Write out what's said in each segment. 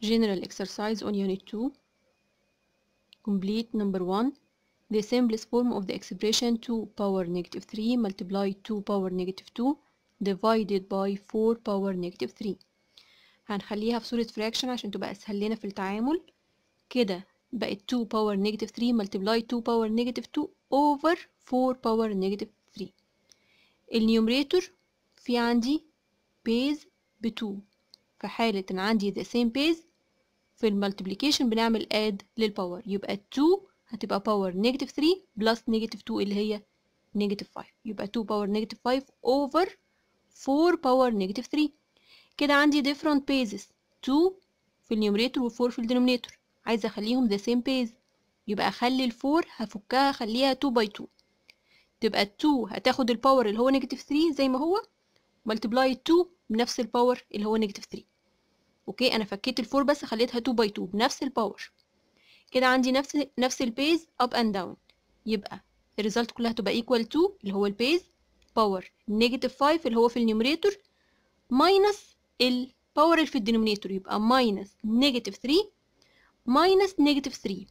General exercise on unit 2. Complete number 1. The simplest form of the expression 2 power negative 3 multiplied 2 power negative 2 divided by 4 power negative 3. هنخليها في صورة fraction عشان تبقى أسهل لنا في التعامل. كده بقت 2 power negative 3 multiplied 2 power negative 2 over 4 power negative 3. النيومريتور في عندي base ب 2 في حالة إن عندي the same base في المالتبليكيشن بنعمل add للباور يبقى 2 هتبقى باور نيجاتيف 3 بلس نيجاتيف 2 اللي هي نيجاتيف 5 يبقى 2 باور نيجاتيف 5 over 4 باور نيجاتيف 3 كده عندي different bases 2 في النيوميريتور و 4 في الدينومينيتور عايزة أخليهم the same base يبقى أخلي ال 4 هفكها أخليها 2 by 2 تبقى 2 هتاخد الباور اللي هو نيجاتيف 3 زي ما هو ملتبلاي 2 بنفس الباور اللي هو نيجاتيف 3 اوكي انا فكيت الفور بس خليتها 2 باي 2 بنفس الباور كده عندي نفس نفس البيز اب اند داون يبقى الريزلت كلها تبقى ايكوال 2 اللي هو البيز باور نيجاتيف 5 اللي هو في النيوميريتور ماينس الباور اللي في الدينومينيتور يبقى ماينس نيجاتيف 3 ماينس نيجاتيف 3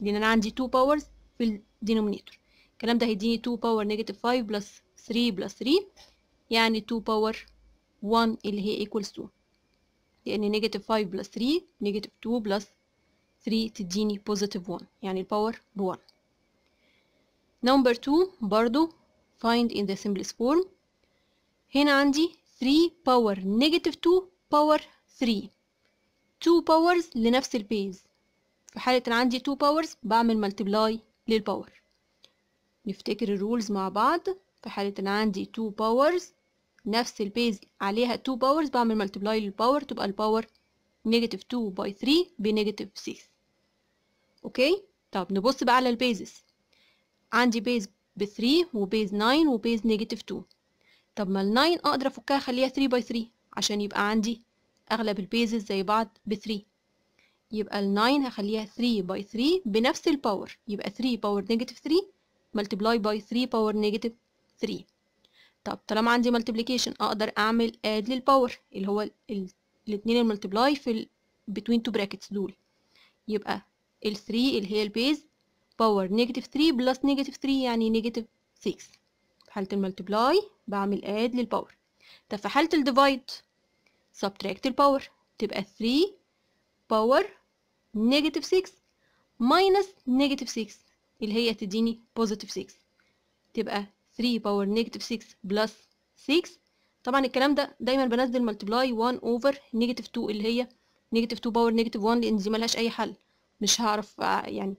لان انا عندي 2 باورز في الدينومينيتور الكلام ده هيديني 2 باور نيجاتيف 5 بلس 3 بلس 3 يعني 2 باور 1 اللي هي ايكوال 2 لأن نيجاتيف 5 بلس 3 نيجاتيف 2 بلس 3 تديني بوزيتيف 1 يعني الباور ب 1 نمبر 2 برضو find in the simplest form هنا عندي 3 باور نيجاتيف 2 باور 3 2 باورز لنفس البيز في حالة ان عندي 2 باورز بعمل ملتبلاي للباور نفتكر الرولز مع بعض في حالة ان عندي 2 باورز نفس البيز عليها 2 باورز بعمل ملتبلاي للباور تبقى الباور نيجاتيف 2 باي 3 بنيجاتيف 6 اوكي طب نبص بقى على البيزز عندي بيز ب 3 وبيز 9 وبيز نيجاتيف 2 طب ما ال 9 اقدر افكها اخليها 3 باي 3 عشان يبقى عندي اغلب البيزز زي بعض ب 3 يبقى ال 9 هخليها 3 باي 3 بنفس الباور يبقى 3 باور نيجاتيف 3 ملتبلاي باي 3 باور نيجاتيف 3 طب طالما عندي مالتيبليكيشن اقدر اعمل اد للباور اللي هو ال... الاثنين الملتبلاي في بتوين تو براكتس دول يبقى ال 3 اللي هي البيز باور نيجاتيف 3 بلس نيجاتيف 3 يعني نيجاتيف 6 في حالة الملتبلاي بعمل اد للباور طب في حالة الديفايد سبتراكت الباور تبقى 3 باور نيجاتيف 6 ماينس نيجاتيف 6 اللي هي تديني بوزيتيف 6 تبقى 3 باور نيجاتيف 6 بلس 6 طبعا الكلام ده دايما بنزل ملتبلاي 1 اوفر نيجاتيف 2 اللي هي نيجاتيف 2 باور نيجاتيف 1 لان دي ملهاش اي حل مش هعرف يعني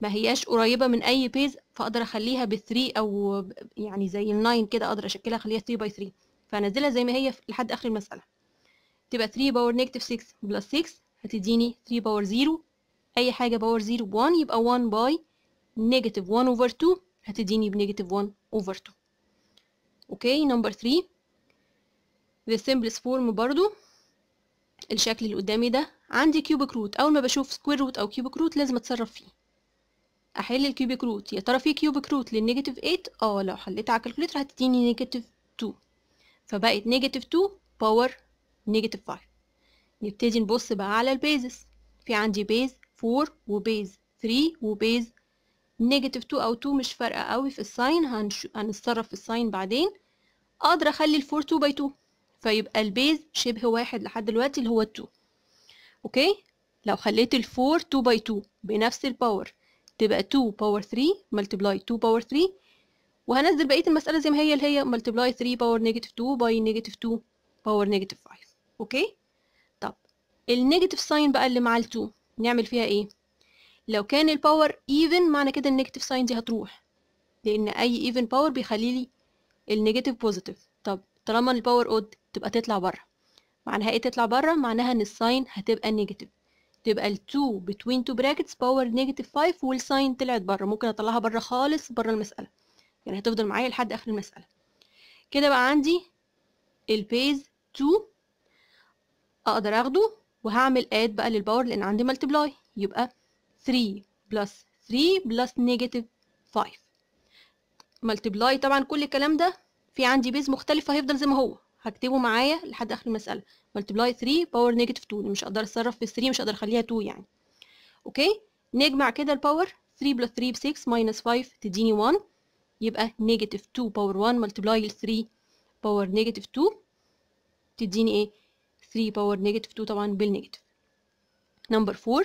ما هياش قريبة من اي بيز فاقدر اخليها ب 3 او يعني زي ال 9 كده اقدر اشكلها اخليها 3 باي 3 فانزلها زي ما هي لحد اخر المسألة تبقى 3 باور نيجاتيف 6 بلس 6 هتديني 3 باور 0 اي حاجة باور 0 ب 1 يبقى 1 باي نيجاتيف 1 اوفر 2 هتديني بنيجاتيف 1 over 2 اوكي نمبر 3 the simplest form برضو الشكل اللي قدامي ده عندي كيوبيك روت اول ما بشوف سكوير روت او كيوبيك روت لازم اتصرف فيه احل الكيوبيك روت يا ترى في كيوبيك روت للنيجاتيف 8 اه لو حليت على الكالكوليتر هتديني نيجاتيف 2 فبقت نيجاتيف 2 باور نيجاتيف 5 نبتدي نبص بقى على البيزس في عندي بيز 4 وبيز 3 وبيز نيجاتيف 2 او 2 مش فارقه قوي في الساين هنش... هنتصرف في الساين بعدين اقدر اخلي 4 2 باي 2 فيبقى البيز شبه واحد لحد دلوقتي اللي هو 2 اوكي لو خليت 4 2 باي 2 بنفس الباور تبقى 2 باور 3 ملتبلاي 2 باور 3 وهنزل بقيه المساله زي ما هي اللي هي ملتبلاي 3 باور نيجاتيف 2 باي نيجاتيف 2 باور نيجاتيف 5 اوكي طب النيجاتيف ساين بقى اللي مع ال2 نعمل فيها ايه لو كان الباور ايفن معنى كده النيجاتيف ساين دي هتروح لان اي ايفن باور بيخلي لي النيجاتيف بوزيتيف طب طالما الباور اود تبقى تطلع بره معناها ايه تطلع بره معناها ان الساين هتبقى نيجاتيف تبقى ال 2 between two brackets باور نيجاتيف 5 والساين طلعت بره ممكن اطلعها بره خالص بره المساله يعني هتفضل معايا لحد اخر المساله كده بقى عندي البيز 2 اقدر اخده وهعمل اد بقى للباور لان عندي ملتبلاي يبقى 3 بلس 3 بلس نيجاتيف 5 multiply طبعا كل الكلام ده في عندي بيز مختلف هيفضل زي ما هو هكتبه معايا لحد اخر المساله ملتبلاي 3 باور نيجاتيف 2 مش هقدر اتصرف في 3 مش هقدر اخليها 2 يعني اوكي نجمع كده الباور 3 بلس 3 ب 6 ماينس 5 تديني 1 يبقى نيجاتيف 2 باور 1 ملتبلاي 3 باور نيجاتيف 2 تديني ايه 3 باور نيجاتيف 2 طبعا بالنيجاتيف نمبر 4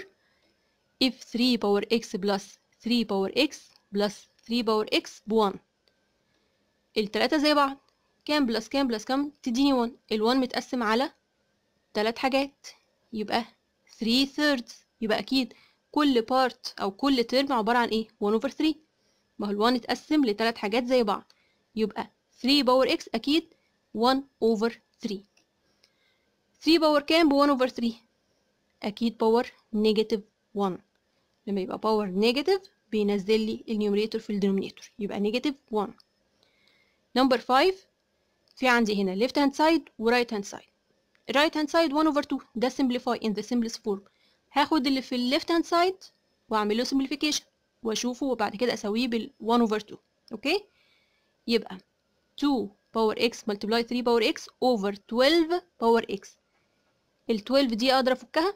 if 3 power x plus 3 power x plus 3 power x ب 1 التلاتة زي بعض كام بلس كام بلس كام تديني 1 ال 1 متقسم على تلات حاجات يبقى 3 thirds يبقى أكيد كل part أو كل term عبارة عن إيه 1 over 3 ما هو ال 1 اتقسم لتلات حاجات زي بعض يبقى 3 power x أكيد 1 over 3 3 power كام ب 1 over 3 أكيد power negative 1 لما يبقى باور نيجاتيف بينزل لي النيوميريتور في الدينومينيتور يبقى نيجاتيف 1 نمبر 5 في عندي هنا ليفت هاند سايد ورايت هاند سايد الرايت هاند سايد 1 اوفر 2 ده سمبليفاي ان ذا سمبلس فورم هاخد اللي في الليفت هاند سايد واعمل له سمبليفيكيشن واشوفه وبعد كده اسويه بال 1 اوفر 2 اوكي يبقى 2 باور اكس ملتبلاي 3 باور اكس اوفر 12 باور اكس ال 12 دي اقدر افكها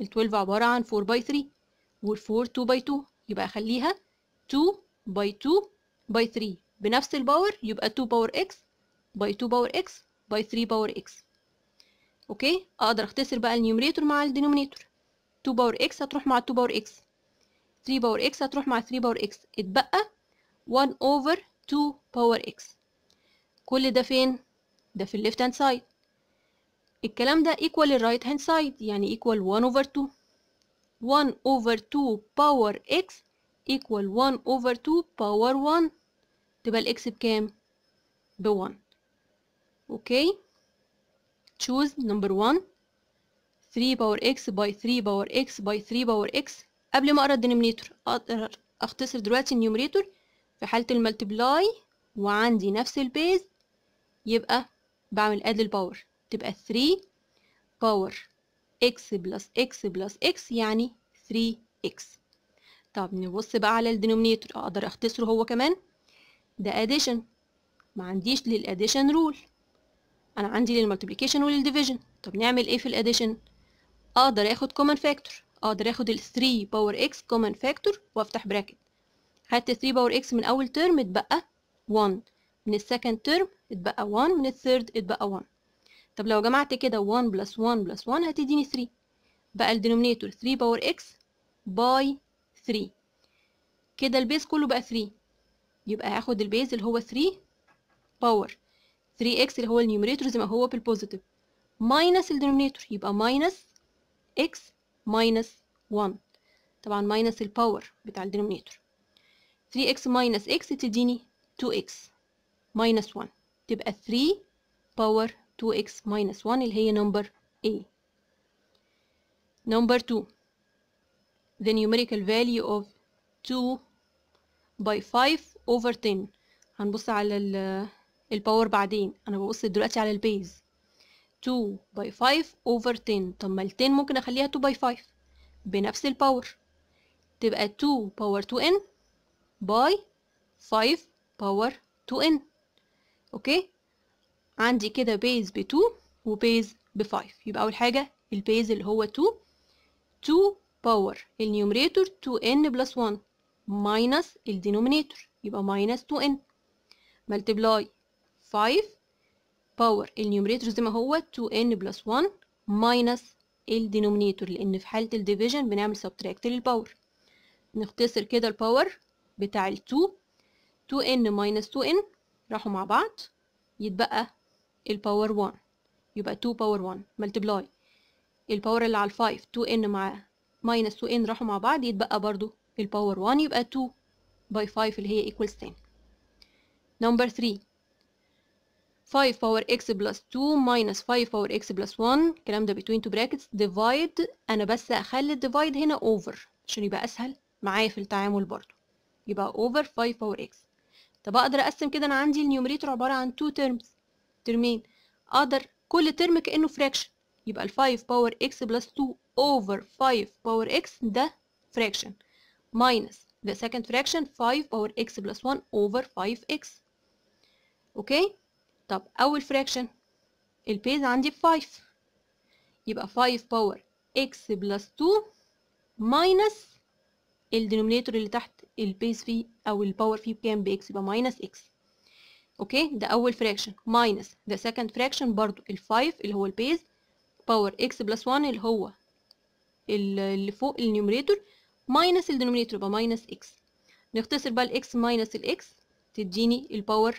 ال 12 عباره عن 4 باي 3 وال4 2 باي 2 يبقى اخليها 2 باي 2 باي 3 بنفس الباور يبقى 2 باور اكس باي 2 باور اكس باي 3 باور اكس اوكي اقدر اختصر بقى النيوميريتور مع الدينومينيتور 2 باور اكس هتروح مع 2 باور اكس 3 باور اكس هتروح مع 3 باور اكس اتبقى 1 اوفر 2 باور اكس كل ده فين ده في الليفت هاند سايد الكلام ده ايكوال الرايت هاند سايد يعني ايكوال 1 اوفر 2 1 over 2 power x equal 1 over 2 power 1 تبقى الاكس بكام ب 1 اوكي choose number 1 3 باور x by 3 باور x by 3 باور x قبل ما اقرا الدينومينيتور اقدر اختصر دلوقتي النيوميريتور في حاله الملتبلاي وعندي نفس البيز يبقى بعمل اد للباور تبقى 3 باور x بلس x بلس x يعني 3x طب نبص بقى على الدينومينيتور اقدر اختصره هو كمان ده addition ما عنديش للاديشن رول انا عندي للمالتيبليكيشن وللديفيجن طب نعمل ايه في الاديشن اقدر اخد كومن فاكتور اقدر اخد ال 3 باور x كومن فاكتور وافتح براكت خدت 3 باور x من اول ترم اتبقى 1 من السكند ترم اتبقى 1 من الثيرد اتبقى 1 طب لو جمعت كده 1 بلس 1 بلس 1 هتديني 3 بقى الدينومينيتور 3 باور اكس باي 3 كده البيز كله بقى 3 يبقى هاخد البيز اللي هو 3 باور 3 اكس اللي هو النيوميريتور زي ما هو بالبوزيتيف ماينس الدينومينيتور يبقى ماينس اكس ماينس 1 طبعا ماينس الباور بتاع الدينومينيتور 3x ماينس x تديني 2x ماينس 1 تبقى 3 باور 2x minus 1 اللي هي number A number 2 the numerical value of 2 by 5 over 10 هنبص على الباور بعدين انا ببص دلوقتي على البيز 2 by 5 over 10 طب ما ال 10 ممكن اخليها 2 by 5 بنفس الباور تبقى 2 باور 2n by 5 باور 2n اوكي عندي كده بيز ب 2 وبيز ب 5 يبقى أول حاجة البيز اللي هو 2 2 باور النيومريتور 2n بلس 1 ماينس الدينومينيتور يبقى ماينس 2n ملتبلاي 5 باور النيومريتور زي ما هو 2n بلس 1 ماينس الدينومينيتور لأن في حالة الديفيجن بنعمل سبتراكت للباور نختصر كده الباور بتاع ال 2 2n ماينس 2n راحوا مع بعض يتبقى الباور 1 يبقى 2 باور 1 ملتبلاي الباور اللي على 5 2n مع ماينس 2n راحوا مع بعض يتبقى برضو الباور 1 يبقى 2 باي 5 اللي هي equals 10 نمبر 3 5 باور x بلس 2 ماينس 5 باور x بلس 1 الكلام ده between two brackets divide أنا بس أخلي الديفايد هنا over عشان يبقى أسهل معايا في التعامل برضو يبقى over 5 باور x طب أقدر أقسم كده أنا عندي النيومريتور عبارة عن 2 terms ترمين اقدر كل ترم كانه فراكشن يبقى ال 5 باور اكس بلس 2 اوفر 5 باور اكس ده فراكشن ماينس ذا سكند فراكشن 5 باور اكس بلس 1 اوفر 5 اكس اوكي طب اول فراكشن البيز عندي 5 يبقى 5 باور اكس بلس 2 ماينس الدينومينيتور اللي تحت البيز فيه او الباور فيه بكام باكس يبقى ماينس اكس اوكي ده اول فراكشن ماينس ده سكند فراكشن برضو الفايف اللي هو البيز باور اكس بلس 1 اللي هو اللي فوق النيوميريتور ماينس الدينومينيتور يبقى ماينس اكس نختصر بقى الاكس ماينس الاكس تديني الباور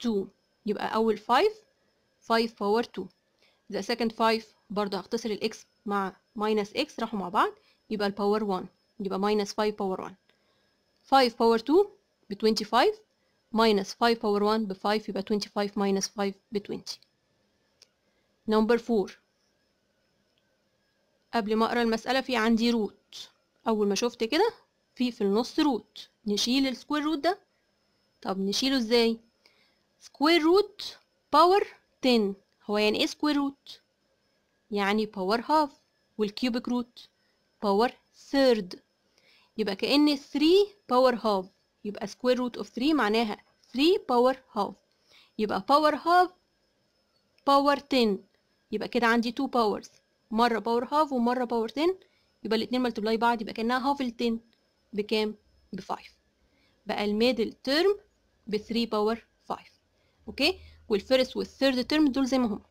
2 يبقى اول 5 5 باور 2 ذا سكند 5 برضه هختصر الاكس مع ماينس اكس راحوا مع بعض يبقى الباور 1 يبقى ماينس 5 باور 1 5 باور 2 ب 25 minus 5 power 1 ب 5 يبقى 25 minus 5 ب 20 number 4 قبل ما اقرا المسألة في عندي روت أول ما شفت كده في في النص روت نشيل السكوير روت ده طب نشيله ازاي سكوير روت باور 10 هو يعني ايه سكوير روت يعني باور هاف والكيوبيك روت باور ثيرد يبقى كأن 3 باور هاف يبقى سكوير روت اوف 3 معناها 3 باور هاف يبقى باور هاف باور 10 يبقى كده عندي 2 باورز مره باور هاف ومره باور 10 يبقى الاثنين ملتبلاي بعض يبقى كانها هاف ال 10 بكام ب 5 بقى الميدل تيرم ب 3 باور 5 اوكي والفيرست والثيرد تيرم دول زي ما هم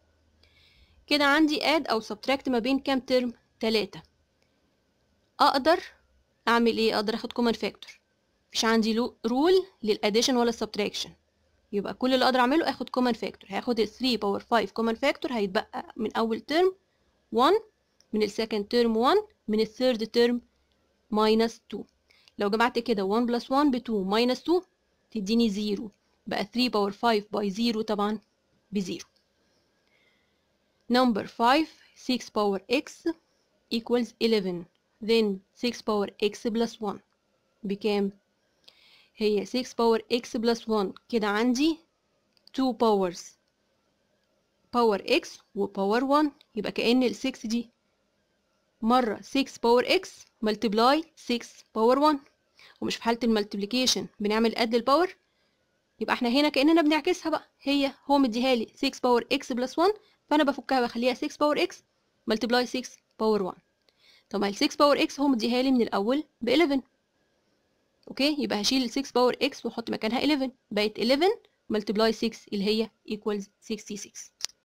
كده عندي اد او سبتراكت ما بين كام تيرم 3 اقدر اعمل ايه اقدر اخد كومن فاكتور مش عندي رول للاديشن ولا السبتراكشن يبقى كل اللي اقدر اعمله اخد كومن فاكتور هاخد 3 باور 5 كومن فاكتور هيتبقى من اول ترم 1 من السكند ترم 1 من الثيرد ترم ماينس 2 لو جمعت كده 1 بلس 1 ب 2 ماينس 2 تديني 0 بقى 3 باور 5 باي 0 طبعا 0 نمبر 5 6 power x equals 11 then 6 power x plus 1 بكام هي 6 باور x بلس 1 كده عندي 2 باورز باور اكس وباور 1 يبقى كأن ال 6 دي مرة 6 باور x ملتبلاي 6 باور 1 ومش في حالة الملتبليكيشن بنعمل قد الباور يبقى احنا هنا كأننا بنعكسها بقى هي هو مديها لي 6 باور x بلس 1 فأنا بفكها بخليها 6 باور x ملتبلاي 6 باور 1 طب ما ال 6 باور x هو مديها لي من الأول ب 11 اوكي يبقى هشيل 6 باور اكس واحط مكانها 11 بقت 11 ملتبلاي 6 اللي هي ايكوالز 66